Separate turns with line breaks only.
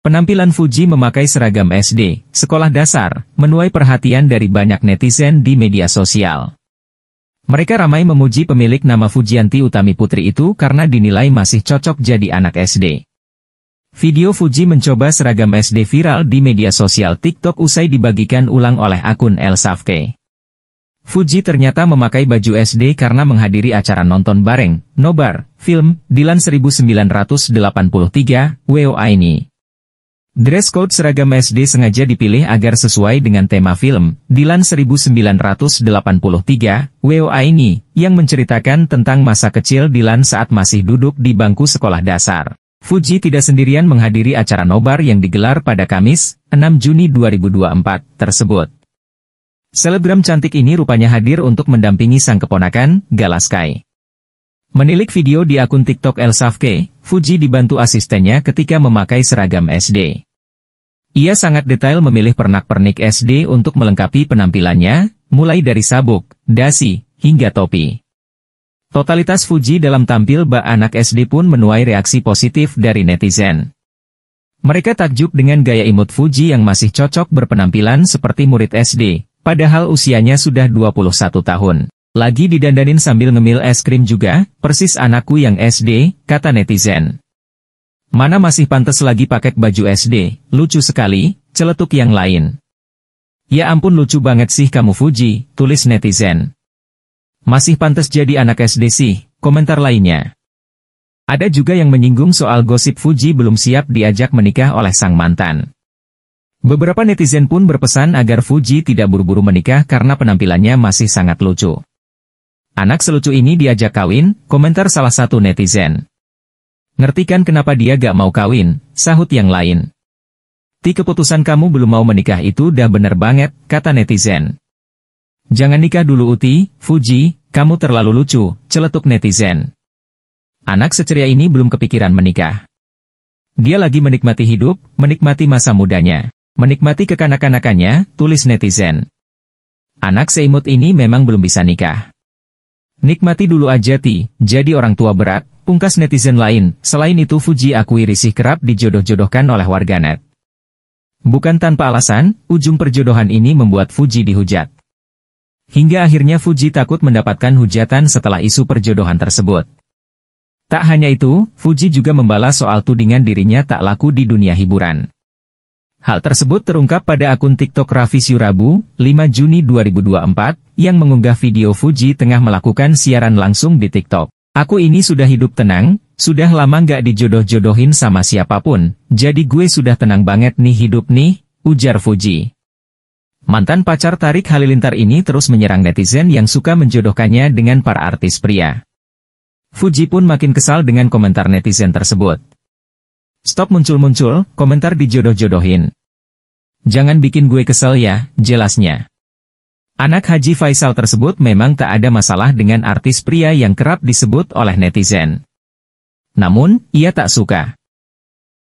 Penampilan Fuji memakai seragam SD, sekolah dasar, menuai perhatian dari banyak netizen di media sosial. Mereka ramai memuji pemilik nama Fujianti Utami Putri itu karena dinilai masih cocok jadi anak SD. Video Fuji mencoba seragam SD viral di media sosial TikTok usai dibagikan ulang oleh akun El Safke. Fuji ternyata memakai baju SD karena menghadiri acara nonton bareng, nobar, film, Dilan 1983, WOA ini. Dress code seragam SD sengaja dipilih agar sesuai dengan tema film, Dilan 1983, WOA ini, yang menceritakan tentang masa kecil Dilan saat masih duduk di bangku sekolah dasar. Fuji tidak sendirian menghadiri acara nobar yang digelar pada Kamis, 6 Juni 2024, tersebut. Selebgram cantik ini rupanya hadir untuk mendampingi sang keponakan, Galaskai. Menilik video di akun TikTok El Safke, Fuji dibantu asistennya ketika memakai seragam SD. Ia sangat detail memilih pernak-pernik SD untuk melengkapi penampilannya, mulai dari sabuk, dasi, hingga topi. Totalitas Fuji dalam tampil bak anak SD pun menuai reaksi positif dari netizen. Mereka takjub dengan gaya imut Fuji yang masih cocok berpenampilan seperti murid SD, padahal usianya sudah 21 tahun. Lagi didandanin sambil ngemil es krim juga, persis anakku yang SD, kata netizen. Mana masih pantas lagi pakai baju SD, lucu sekali, celetuk yang lain. Ya ampun lucu banget sih kamu Fuji, tulis netizen. Masih pantas jadi anak SD sih, komentar lainnya. Ada juga yang menyinggung soal gosip Fuji belum siap diajak menikah oleh sang mantan. Beberapa netizen pun berpesan agar Fuji tidak buru-buru menikah karena penampilannya masih sangat lucu. Anak selucu ini diajak kawin, komentar salah satu netizen. Ngertikan kenapa dia gak mau kawin, sahut yang lain. Ti keputusan kamu belum mau menikah itu dah bener banget, kata netizen. Jangan nikah dulu Uti, Fuji, kamu terlalu lucu, celetuk netizen. Anak seceria ini belum kepikiran menikah. Dia lagi menikmati hidup, menikmati masa mudanya, menikmati kekanak-kanakannya, tulis netizen. Anak seimut ini memang belum bisa nikah. Nikmati dulu aja Ti, jadi orang tua berat, pungkas netizen lain. Selain itu Fuji akui risih kerap dijodoh-jodohkan oleh warganet. Bukan tanpa alasan, ujung perjodohan ini membuat Fuji dihujat. Hingga akhirnya Fuji takut mendapatkan hujatan setelah isu perjodohan tersebut. Tak hanya itu, Fuji juga membalas soal tudingan dirinya tak laku di dunia hiburan. Hal tersebut terungkap pada akun TikTok Raffi Syurabu, 5 Juni 2024, yang mengunggah video Fuji tengah melakukan siaran langsung di TikTok. Aku ini sudah hidup tenang, sudah lama nggak dijodoh-jodohin sama siapapun, jadi gue sudah tenang banget nih hidup nih, ujar Fuji. Mantan pacar Tarik Halilintar ini terus menyerang netizen yang suka menjodohkannya dengan para artis pria. Fuji pun makin kesal dengan komentar netizen tersebut. Stop muncul-muncul, komentar dijodoh-jodohin. Jangan bikin gue kesel ya, jelasnya. Anak Haji Faisal tersebut memang tak ada masalah dengan artis pria yang kerap disebut oleh netizen. Namun, ia tak suka.